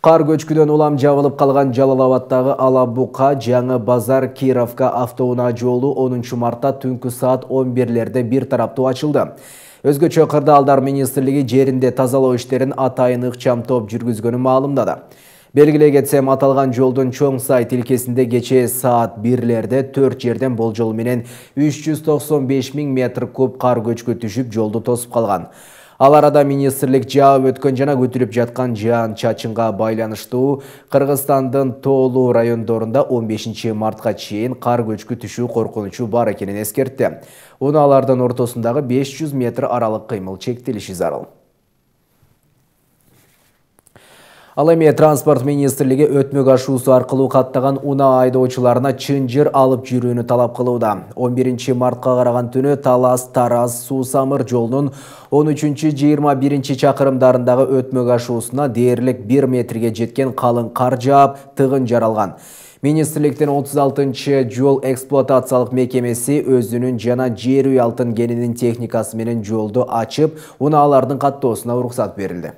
Қар көчкіден улам жабылып қалған жалалаваттағы Алабуқа жаңы базар Кировка автоуна жолу 10 марта түнкі саат 11 лерді бір тараптуу Өзгі Өзгөчө алдар министрлиги жерінде тазалау иштерин атайын ыкчам топ жүргүзгөнү маалымдады. Белгіле кетсем аталған жолдың чоң сайт үлкесінде кече саат 1-лерде 4 жерден бол жолыменен 395 метр көп қар көчкө түшіп жолды тосып қалған ал арада министрлик жаап өткөн жана көтіліп жаткан жаан чачынга байланыштуу кыргызстандын тоолуу райондорунда 15 мартка чейин кар көчкү түшүү коркунучу бар экенин эскертти унаалардын ортосундагы 500 метр аралык кыймыл чектелиши зарыл Ал эми транспорт министрлиги өтмөк ашуусу аркылуу каттаган уна айдоочуларына чын жер алып жүрүүнү талап кылууда. 11 мартка караган түнү Талас Тараз Суу Самыр 13-21 чакырымдарындагы өтмөк ашуусуна дээрлик 1 метрге жеткен калың кар жаап, тыгын жаралган. Министрліктен 36 ші жол эксплуатациялық мекемесі өзінің жана жер үй алтын генінің техникасы менен жолды ачып, унаалардын каттоосуна уруксат берилди.